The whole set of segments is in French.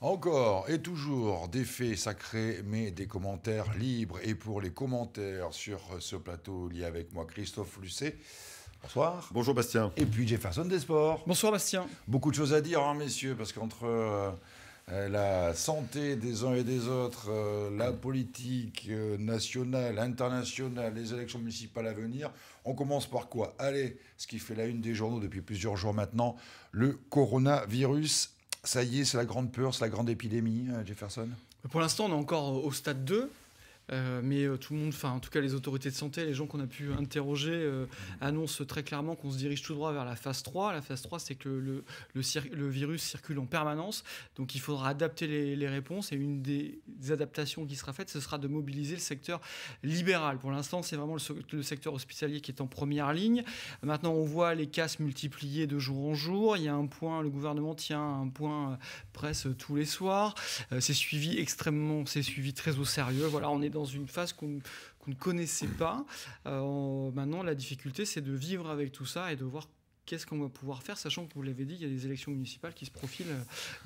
Encore et toujours des faits sacrés, mais des commentaires libres. Et pour les commentaires sur ce plateau, il y a avec moi Christophe Lucet. Bonsoir. Bonjour Bastien. Et puis Jefferson des Sports. Bonsoir Bastien. Beaucoup de choses à dire, hein, messieurs, parce qu'entre. Euh, euh, la santé des uns et des autres, euh, la politique euh, nationale, internationale, les élections municipales à venir. On commence par quoi Allez, ce qui fait la une des journaux depuis plusieurs jours maintenant, le coronavirus. Ça y est, c'est la grande peur, c'est la grande épidémie, Jefferson Pour l'instant, on est encore au stade 2. Euh, mais euh, tout le monde, enfin en tout cas les autorités de santé, les gens qu'on a pu interroger euh, mmh. annoncent très clairement qu'on se dirige tout droit vers la phase 3. La phase 3, c'est que le, le, virus circule en permanence, donc il faudra adapter les, réponses et une des, adaptations qui sera faite, ce sera de mobiliser le secteur libéral. Pour l'instant, c'est vraiment le, secteur hospitalier qui est en première ligne. Maintenant, on voit les cas se multiplier de jour en jour. Il y a un point, le gouvernement tient un point presse tous les soirs. c'est suivi extrêmement, c'est suivi très au sérieux. Voilà, on est dans une phase qu'on ne connaissait pas. Euh, maintenant, la difficulté, c'est de vivre avec tout ça et de voir qu'est-ce qu'on va pouvoir faire, sachant que vous l'avez dit, il y a des élections municipales qui se profilent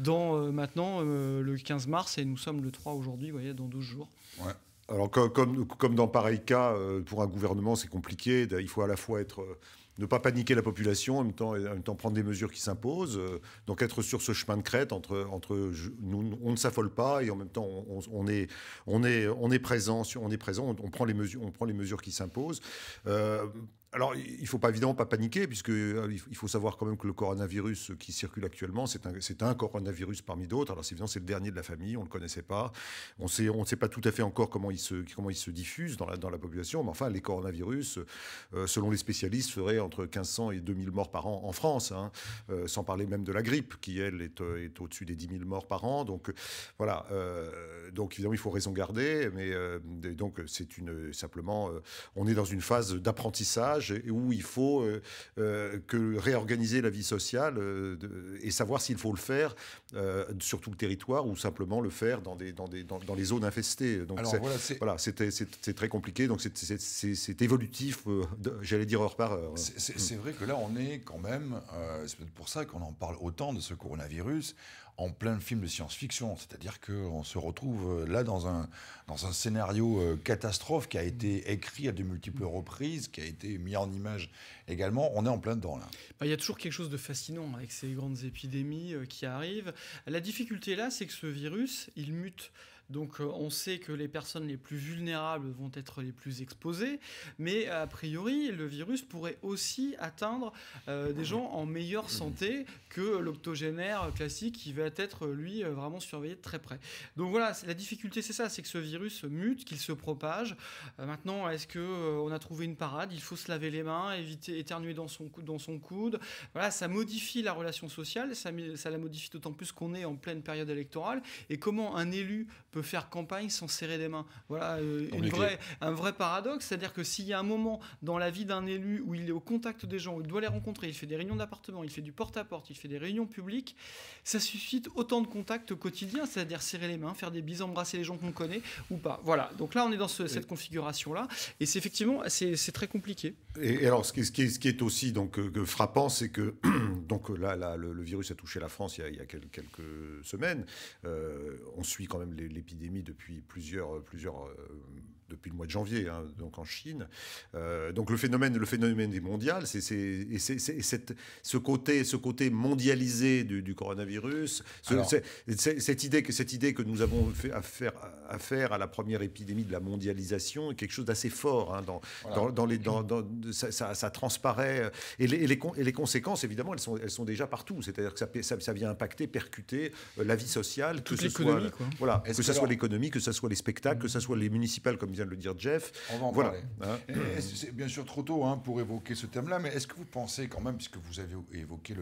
dans euh, maintenant euh, le 15 mars et nous sommes le 3 aujourd'hui, vous voyez, dans 12 jours. Ouais. Alors, comme, dans pareil cas, euh, pour un gouvernement, c'est compliqué. Il faut à la fois être, euh, ne pas paniquer la population, en même temps, en même temps prendre des mesures qui s'imposent. Euh, donc, être sur ce chemin de crête entre, entre nous, on ne s'affole pas et en même temps, on, est, on, est, on est présent, on, est présent prend les mesures, on prend les mesures qui s'imposent alors, il ne faut pas évidemment pas paniquer, puisque euh, il faut savoir quand même que le coronavirus euh, qui circule actuellement, c'est un, coronavirus parmi d'autres. Alors, c'est c'est le dernier de la famille, on ne le connaissait pas. On ne sait pas tout à fait encore comment il se, diffuse dans la, population, mais enfin, les coronavirus, euh, selon les spécialistes, feraient entre 1500 et 2000 morts par an en France, hein. sans parler même de la grippe, qui elle est, au-dessus des 10 000 morts par an. Donc, voilà. donc, évidemment, il faut raison garder, mais donc c'est une simplement, on est dans une phase d'apprentissage où il faut euh, euh, que réorganiser la vie sociale euh, et savoir s'il faut le faire sur tout le territoire ou simplement le faire dans, des, dans, les zones infestées. Donc voilà, c'est très compliqué. Donc c'est évolutif, j'allais dire heure par heure. C'est vrai que là, on est quand même, c'est peut-être pour ça qu'on en parle autant de ce coronavirus en plein film de science-fiction. C'est-à-dire qu'on se retrouve euh, là dans un, dans un scénario euh, catastrophe qui a été écrit à de multiples reprises, qui a été mis en image également. On est en plein dedans là. Bah, il y a toujours quelque chose de fascinant avec ces grandes épidémies euh, qui arrivent. La difficulté là, c'est que ce virus, il mute. Donc euh, on sait que les personnes les plus vulnérables vont être les plus exposées, mais euh, a priori, le virus pourrait aussi atteindre euh, des gens en meilleure santé que l'octogénaire classique qui va être, lui, vraiment surveillé de très près. Donc voilà, la difficulté, c'est ça, c'est que ce virus mute, qu'il se propage. maintenant, est-ce qu'on a trouvé une parade Il faut se laver les mains, éviter éternuer dans son, coude. Voilà, ça modifie la relation sociale, ça la modifie d'autant plus qu'on est en pleine période électorale. Et comment un élu peut faire campagne sans serrer les mains. Voilà euh, un vrai paradoxe, c'est-à-dire que s'il y a un moment dans la vie d'un élu où il est au contact des gens, où il doit les rencontrer, il fait des réunions d'appartement, il fait du porte-à-porte, il fait des réunions publiques, ça suscite autant de contacts quotidiens, c'est-à-dire serrer les mains, faire des bises, embrasser les gens qu'on connaît ou pas. Voilà, donc là on est dans cette configuration-là, et c'est effectivement c'est très compliqué. Et, alors ce qui, ce, qui, ce qui, est aussi donc euh, frappant, c'est que donc là, le, virus a touché la France il y a, quelques, semaines. Euh, on suit quand même les Épidémie depuis plusieurs, plusieurs euh, depuis le mois de janvier, hein, donc en Chine. Euh, donc le phénomène, le phénomène est mondial. C'est ce côté, ce côté mondialisé du, coronavirus. cette idée que cette idée que nous avons fait affaire, à la première épidémie de la mondialisation est quelque chose d'assez fort. Hein, dans, dans, les, ça, ça, transparaît et les, conséquences, évidemment, elles sont, elles sont déjà partout. C'est-à-dire que ça, ça, vient impacter, percuter euh, la vie sociale, que Toute ce voilà, que, ce soit l'économie, que ce soit les spectacles, que ce mmh. soit les municipales comme de le dire Jeff. On va en parler. Hein. c'est bien sûr trop tôt hein, pour évoquer ce thème-là, mais est-ce que vous pensez quand même, puisque vous avez évoqué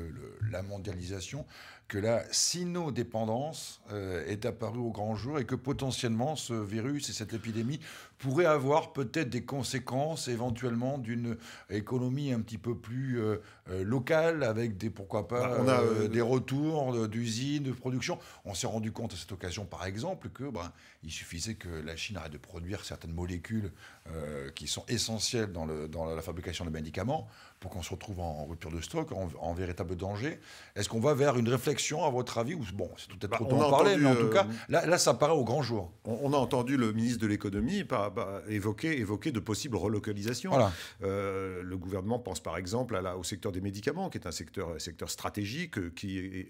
la mondialisation, que la sinodépendance euh, est apparue au grand jour et que potentiellement ce virus et cette épidémie pourraient avoir peut-être des conséquences éventuellement d'une économie un petit peu plus euh, euh, locale avec des pourquoi pas bah, des retours d'usines de production. On s'est rendu compte à cette occasion par exemple que ben, il suffisait que la Chine arrête de produire certaines molécules qui sont essentielles dans la fabrication de médicaments pour qu'on se retrouve en, rupture de stock, en, véritable danger. Est-ce qu'on va vers une réflexion, à votre avis, ou bon, c'est peut-être bah, trop tôt en parler, mais en tout euh, cas, là, ça paraît au grand jour. On, a entendu le ministre de l'économie bah, bah, évoquer, évoquer de possibles relocalisations. Euh, le gouvernement pense par exemple au secteur des médicaments, qui est un secteur, secteur stratégique, euh, qui,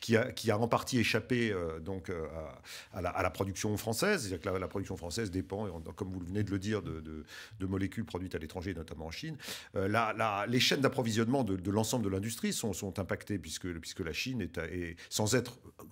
qui, qui, a, en partie échappé donc, à, la, production française. C'est-à-dire que la, production française dépend, comme vous venez de le dire, de, molécules produites à l'étranger, notamment en Chine les chaînes d'approvisionnement de, l'ensemble de l'industrie sont, impactées puisque, la Chine est, sans être euh,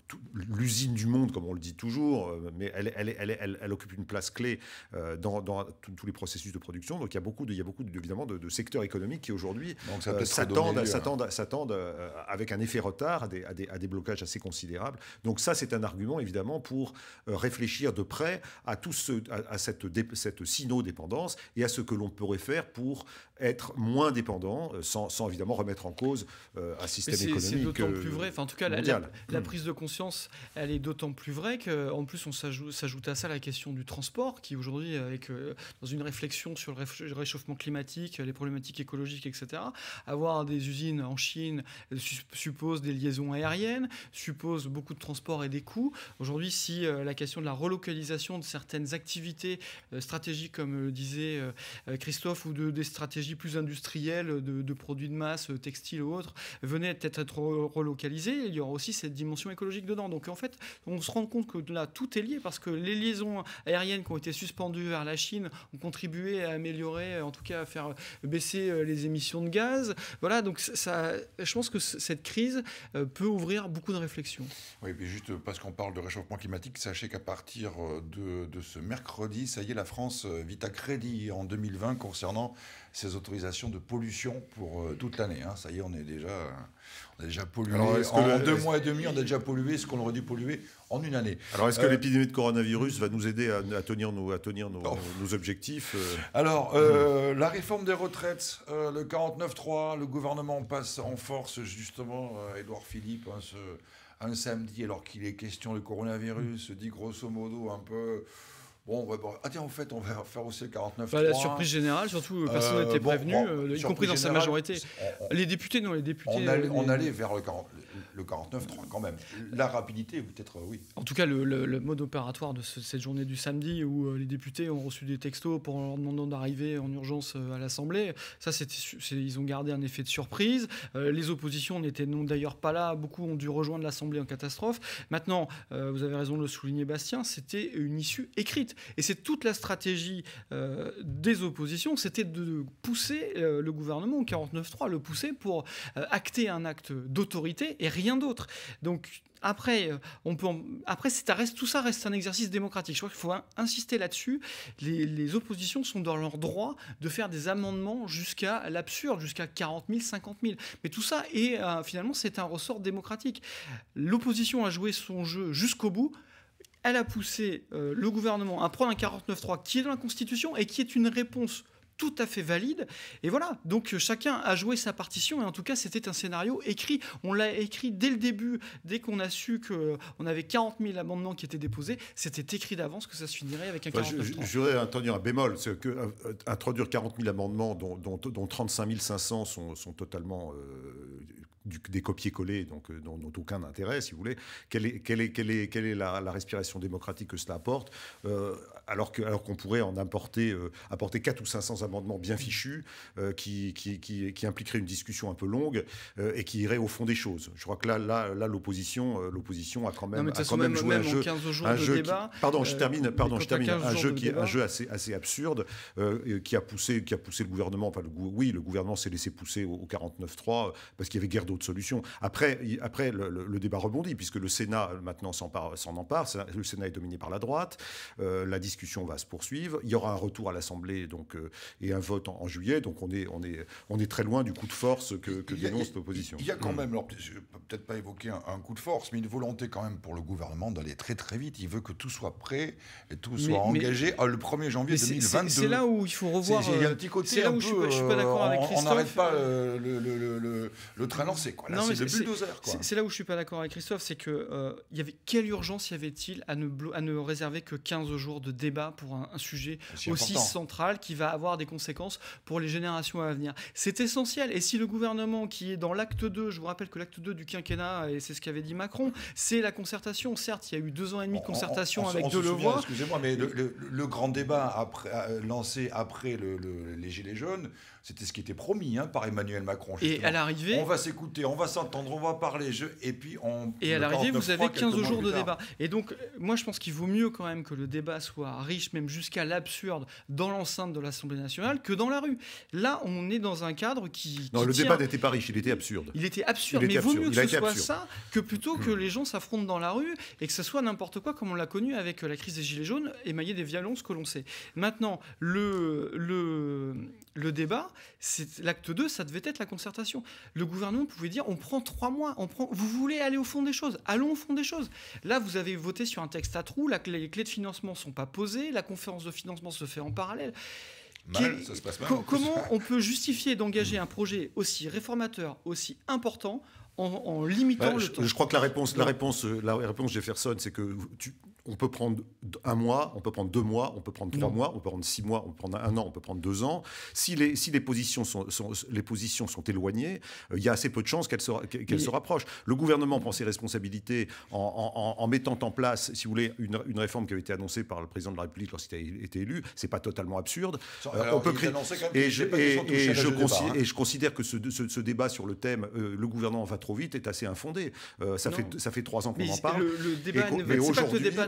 l'usine du monde, comme on le dit toujours, euh, mais elle, elle, elle, elle occupe une place clé euh, dans, dans tous les processus de production. Donc il y a beaucoup, de, il y a beaucoup évidemment, de, secteurs économiques qui aujourd'hui euh, s'attendent hein. avec un effet retard à des, à, des, blocages assez considérables. Donc ça, c'est un argument, évidemment, pour réfléchir de près à, tout à, cette, cette sino-dépendance et à ce que l'on pourrait faire pour être moins dépendant, sans, sans évidemment remettre en cause un système économique. C'est d'autant plus vrai. en tout cas, la, hmm. prise de conscience elle est d'autant plus vraie qu'en plus, on s'ajoute à ça la question du transport, qui aujourd'hui, avec dans une réflexion sur le réchauffement climatique, les problématiques écologiques, etc., avoir des usines en Chine suppose des liaisons aériennes, suppose beaucoup de transport et des coûts. Aujourd'hui, si euh, la question de la relocalisation de certaines activités euh, stratégiques, comme le euh, disait Christophe, ou de, des stratégies plus industrielles de, produits de masse, textiles ou autres, venaient peut-être être relocalisées, il y aura aussi cette dimension écologique dedans. Donc en fait, on se rend compte que là, tout est lié parce que les liaisons aériennes qui ont été suspendues vers la Chine ont contribué à améliorer, en tout cas à faire baisser euh, les émissions de gaz. Voilà, donc ça, je pense que cette crise euh, peut ouvrir beaucoup de réflexions. Oui, mais juste parce qu'on parle de réchauffement climatique, sachez qu'à partir euh, de, de ce mercredi, ça y est, la France vit à crédit en 2020 concernant ces autorisations de pollution pour euh, toute l'année. Hein. Ça y est, on est déjà, euh, on a déjà pollué. en deux mois et demi, on a déjà pollué ce qu'on aurait dû polluer en une année. Alors, est-ce que euh, l'épidémie de coronavirus va nous aider à, tenir nos, à tenir nos, oh. objectifs Alors, la réforme des retraites, le 49-3, le gouvernement passe en force, justement, Edouard Philippe, hein, un samedi, alors qu'il est question du coronavirus, dit grosso modo un peu Bon, ah tiens, en fait, on va faire aussi le 49 3 bah, La surprise générale, surtout, euh, personne euh, n'était prévenu, euh, y compris dans sa majorité. les députés, non, les députés. On allait, vers le, le 49-3 quand même. La rapidité, peut-être, oui. En tout cas, le, mode opératoire de cette journée du samedi où les députés ont reçu des textos pour leur demandant d'arriver en urgence à l'Assemblée, ça, ils ont gardé un effet de surprise. les oppositions n'étaient non d'ailleurs pas là. Beaucoup ont dû rejoindre l'Assemblée en catastrophe. Maintenant, vous avez raison de le souligner, Bastien, c'était une issue écrite. Et c'est toute la stratégie euh, des oppositions, c'était de pousser euh, le gouvernement au 49-3, le pousser pour euh, acter un acte d'autorité et rien d'autre. Donc après, on après reste, tout ça reste un exercice démocratique. Je crois qu'il faut insister là-dessus. Les, oppositions sont dans leur droit de faire des amendements jusqu'à l'absurde, jusqu'à 40 000, 50 000. Mais tout ça, est, finalement, c'est un ressort démocratique. L'opposition a joué son jeu jusqu'au bout elle a poussé euh, le gouvernement à prendre un 49.3 qui est dans la Constitution et qui est une réponse tout à fait valide. Et voilà, donc euh, chacun a joué sa partition, et en tout cas c'était un scénario écrit. On l'a écrit dès le début, dès qu'on a su qu'on euh, avait 40 000 amendements qui étaient déposés, c'était écrit d'avance que ça se finirait avec un 49 3 un bémol, c'est que introduire 40 000 amendements dont, 35 500 sont, totalement des copier-coller, donc dont, euh, aucun intérêt, si vous voulez. Quelle est, quelle est, quelle est, quelle est la, la, respiration démocratique que cela apporte euh, alors qu'on alors qu'on pourrait en euh, apporter 4 ou 500 amendements bien fichus euh, qui, qui, qui, impliqueraient une discussion un peu longue euh, et qui iraient au fond des choses. Je crois que là, là, là l'opposition, l'opposition a quand même, non, a quand même, joué même un jeu, jours de débat, pardon, je termine, pardon, je termine, un jeu qui, un jeu assez, assez absurde qui a poussé, qui a poussé le gouvernement. Enfin, le, oui, le gouvernement s'est laissé pousser au, 49-3 parce qu'il y avait guère d'autres solutions. Après, après le, débat rebondit puisque le Sénat maintenant s'en empare. Le Sénat est dominé par la droite. la discussion va se poursuivre. Il y aura un retour à l'Assemblée donc euh, et un vote en, juillet. Donc on est on est on est très loin du coup de force que, dénonce l'opposition. Il y a quand même, alors peut-être pas évoquer un, coup de force, mais une volonté quand même pour le gouvernement d'aller très très vite. Il veut que tout soit prêt et tout soit engagé ah, le 1er janvier 2022. C'est là où il faut revoir. Il y a un euh, petit C'est là où je, suis, suis pas euh, d'accord avec Christophe. On n'arrête pas le, train lancé. Quoi. Là, c'est le bulldozer. C'est là où je suis pas d'accord avec Christophe, c'est que il y avait quelle urgence y avait-il à ne à ne réserver que 15 jours de délai débat pour un, sujet aussi, central qui va avoir des conséquences pour les générations à venir. C'est essentiel. Et si le gouvernement qui est dans l'acte 2, je vous rappelle que l'acte 2 du quinquennat, euh, et c'est ce qu'avait dit Macron, c'est la concertation. Certes, il y a eu deux ans et demi de concertation on, on, avec Delevoye. Excusez-moi, mais le, grand débat après, euh, lancé après les Gilets jaunes, c'était ce qui était promis hein, par Emmanuel Macron. Et à l'arrivée. On va s'écouter, on va s'entendre, on va parler, et puis on. Et à l'arrivée, vous avez 15 jours de débat. Et donc, euh, moi, je pense qu'il vaut mieux quand même que le débat soit riche même jusqu'à l'absurde dans l'enceinte de l'Assemblée nationale que dans la rue. Là, on est dans un cadre qui... non, le débat n'était pas riche, il était absurde. Il était absurde, mais il vaut mieux que ce soit ça que plutôt que les gens s'affrontent dans la rue et que ce soit n'importe quoi comme on l'a connu avec la crise des Gilets jaunes, émaillé des ce que l'on sait. Maintenant, le, le, le débat, c'est l'acte 2, ça devait être la concertation. Le gouvernement pouvait dire on prend trois mois, on prend, vous voulez aller au fond des choses, allons au fond des choses. Là, vous avez voté sur un texte à trous, les clés de financement ne sont pas posées la conférence de financement se fait en parallèle. comment on peut justifier d'engager mm. un projet aussi réformateur, aussi important, en, limitant bah, le je, temps. Je crois que la réponse, la réponse, euh, la réponse Jefferson, c'est que tu, on peut prendre un mois, on peut prendre deux mois, on peut prendre trois mois, on peut prendre six mois, on peut prendre un an, on peut prendre deux ans. Si les, si les, positions, sont, les positions sont éloignées, euh, il y a assez peu de chances qu'elles se, rapprochent. Le gouvernement prend ses responsabilités en, mettant en place, si vous voulez, une, réforme qui avait été annoncée par le président de la République lorsqu'il a été élu. C'est pas totalement absurde. Euh, on peut créer... Et je, je hein. et je considère que ce, ce, débat sur le thème, le gouvernement va trop trop vite est assez infondé. Euh, ça, fait, ça fait trois ans qu'on en parle. Le, débat et, ne va,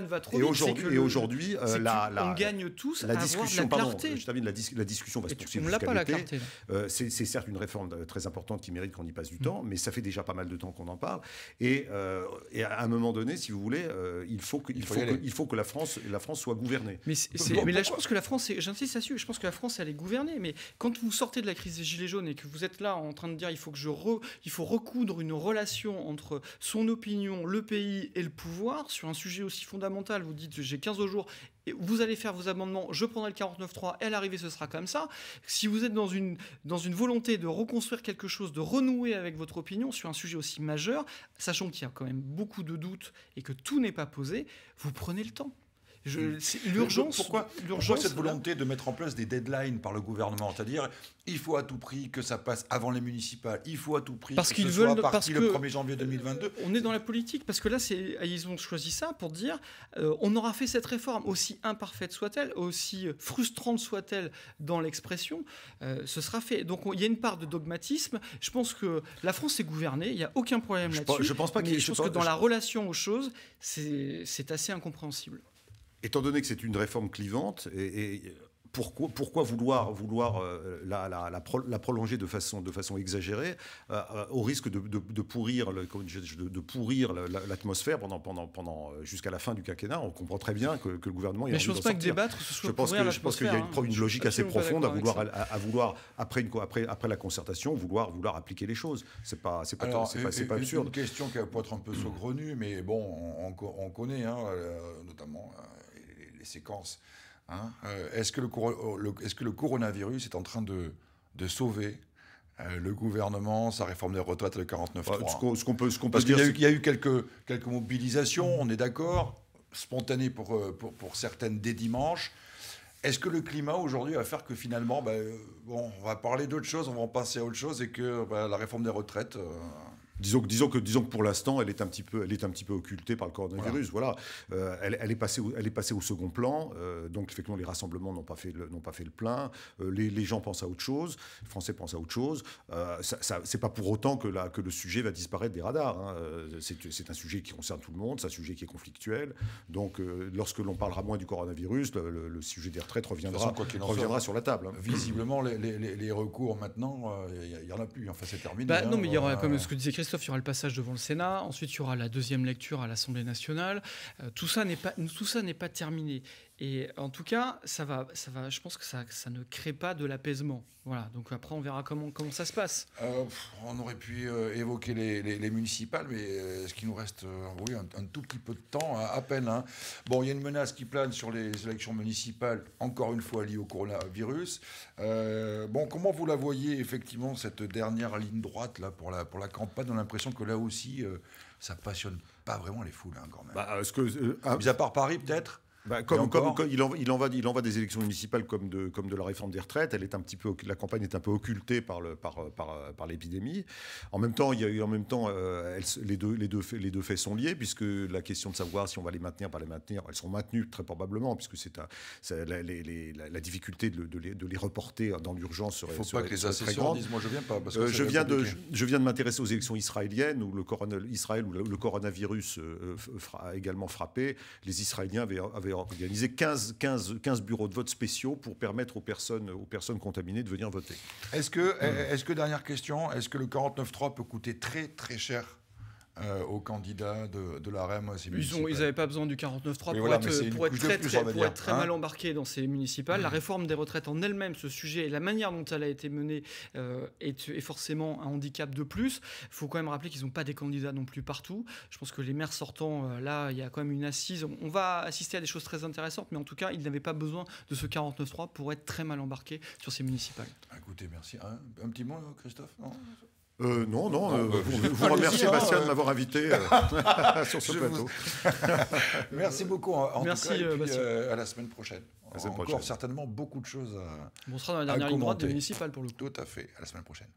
pas trop vite. Et aujourd'hui, on gagne tous la à discussion, avoir la clarté. Pardon, je termine, la, la discussion va se poursuivre l'été. Euh, c'est certes une réforme très importante qui mérite qu'on y passe du mm. temps, mais ça fait déjà pas mal de temps qu'on en parle. Et, euh, et, à un moment donné, si vous voulez, il faut que, il, faut, il faut que la France, la France soit gouvernée. Mais, mais là, je pense que la France, j'insiste là-dessus, je pense que la France, elle est gouvernée. Mais quand vous sortez de la crise des Gilets jaunes et que vous êtes là en train de dire il faut que je il faut recoudre une relation entre son opinion, le pays et le pouvoir sur un sujet aussi fondamental. Vous dites j'ai 15 jours et vous allez faire vos amendements, je prendrai le 49.3 et à l'arrivée ce sera comme ça. Si vous êtes dans une, dans une volonté de reconstruire quelque chose, de renouer avec votre opinion sur un sujet aussi majeur, sachant qu'il y a quand même beaucoup de doutes et que tout n'est pas posé, vous prenez le temps. Mm. L'urgence. Pourquoi, cette volonté de mettre en place des deadlines par le gouvernement C'est-à-dire, il faut à tout prix que ça passe avant les municipales, il faut à tout prix parce qu'ils veulent, parce le 1er janvier 2022. Euh, on est dans la politique, parce que là, ils ont choisi ça pour dire euh, on aura fait cette réforme, aussi imparfaite soit-elle, aussi euh, frustrante soit-elle dans l'expression, ce sera fait. Donc il y a une part de dogmatisme. Je pense que la France est gouvernée, il n'y a aucun problème là-dessus. Je pense pas Je pense que dans la relation aux choses, c'est assez incompréhensible étant donné que c'est une réforme clivante, et, pourquoi, pourquoi, vouloir, vouloir euh, la, prolonger de façon, de façon exagérée, euh, euh, au risque de, pourrir de, pourrir l'atmosphère pendant, pendant, pendant jusqu'à la fin du quinquennat On comprend très bien que, le gouvernement. Mais je ne pense pas que débattre ce soit Je pense que, je pense qu'il y a une, logique assez profonde à vouloir, à, vouloir après, une, après, après la concertation, vouloir, vouloir appliquer les choses. C'est pas, pas, c'est Une question qui peut être un peu saugrenue, mais bon, on, on connaît, hein, notamment les séquences. Hein, euh, est-ce, que oh, le, est-ce que, le coronavirus est en train de, sauver euh, le gouvernement, sa réforme des retraites de 49 ans. Bah, ce, qu'on, peut, ce qu'on dire, qu'il y a, eu, quelques, quelques mobilisations, on est d'accord, spontanées pour, euh, pour, certaines dès dimanche. Est-ce que le climat aujourd'hui va faire que finalement, bah, bon, on va parler d'autre chose, on va en passer à autre chose et que bah, la réforme des retraites disons, disons, que, disons que pour l'instant, elle, est un petit peu, elle est un petit peu occultée par le coronavirus. Voilà. Euh, elle, est passée, elle est passée au second plan. Euh, donc, effectivement, les rassemblements n'ont pas, fait le, pas fait le plein. Euh, les, les, gens pensent à autre chose. Les Français pensent à autre chose. ça, ça c'est pas pour autant que, la, que le sujet va disparaître des radars. Hein. C'est un sujet qui concerne tout le monde. C'est un sujet qui est conflictuel. Donc, lorsque l'on parlera moins du coronavirus, le, sujet des retraites reviendra, reviendra sur la table. Hein. Visiblement, les, les, recours maintenant, il n'y en a plus. Enfin, c'est terminé. Bah, non, hein. mais il y aura, comme ce que disait Christophe, Sauf il y aura le passage devant le Sénat, ensuite il y aura la deuxième lecture à l'Assemblée nationale. Euh, tout ça n'est pas, tout ça n'est pas terminé. Et en tout cas, ça va, ça va, je pense que ça, ça ne crée pas de l'apaisement. Voilà, donc après, on verra comment, comment ça se passe. Euh, on aurait pu euh, évoquer les, les, municipales, mais euh, ce qui nous reste oui, un, tout petit peu de temps, à, peine. Hein. Bon, il y a une menace qui plane sur les élections municipales, encore une fois liée au coronavirus. bon, comment vous la voyez, effectivement, cette dernière ligne droite là, pour, la, pour la campagne On a l'impression que là aussi, ça passionne pas vraiment les foules, hein, quand même. Bah, -ce que, à part Paris, peut-être bah, comme, il, en, va, il des élections municipales comme de, comme de la réforme des retraites. Elle est un petit peu, la campagne est un peu occultée par, le, par, par, l'épidémie. En même temps, il en même temps, euh, les, deux, les, deux faits, sont liés, puisque la question de savoir si on va les maintenir, pas les maintenir, elles sont maintenues très probablement, puisque c'est, la, difficulté de, de, les, reporter dans l'urgence serait, très grande pas que les moi je viens pas. Euh, je, viens de, je, viens de m'intéresser aux élections israéliennes, où le, Israël, coronavirus euh, a également frappé. Les Israéliens avaient organiser 15, 15, 15 bureaux de vote spéciaux pour permettre aux personnes, aux personnes contaminées de venir voter. Est-ce que, est-ce que dernière question, est-ce que le 49.3 peut coûter très très cher euh, aux candidats de, la REM. Ils n'avaient pas besoin du 49.3 pour, être, pour, être très, mal hein. embarqués dans ces municipales. La mm. réforme des retraites en elle-même, ce sujet et la manière dont elle a été menée euh, est, forcément un handicap de plus. Il faut quand même rappeler qu'ils n'ont pas des candidats non plus partout. Je pense que les maires sortants, euh, là, il y a quand même une assise. On, va assister à des choses très intéressantes, mais en tout cas, ils n'avaient pas besoin de ce 49-3 pour être très mal embarqués sur ces municipales. Écoutez, merci. Un, petit mot, Christophe euh, non, non, euh, bah, vous, vous remercie hein, Bastien de euh. m'avoir invité sur ce plateau. Merci beaucoup. En Merci, tout cas, et à la semaine prochaine. La semaine Encore certainement beaucoup de choses à. On sera dans la dernière ligne droite municipale pour le coup. Tout à fait. À la semaine prochaine.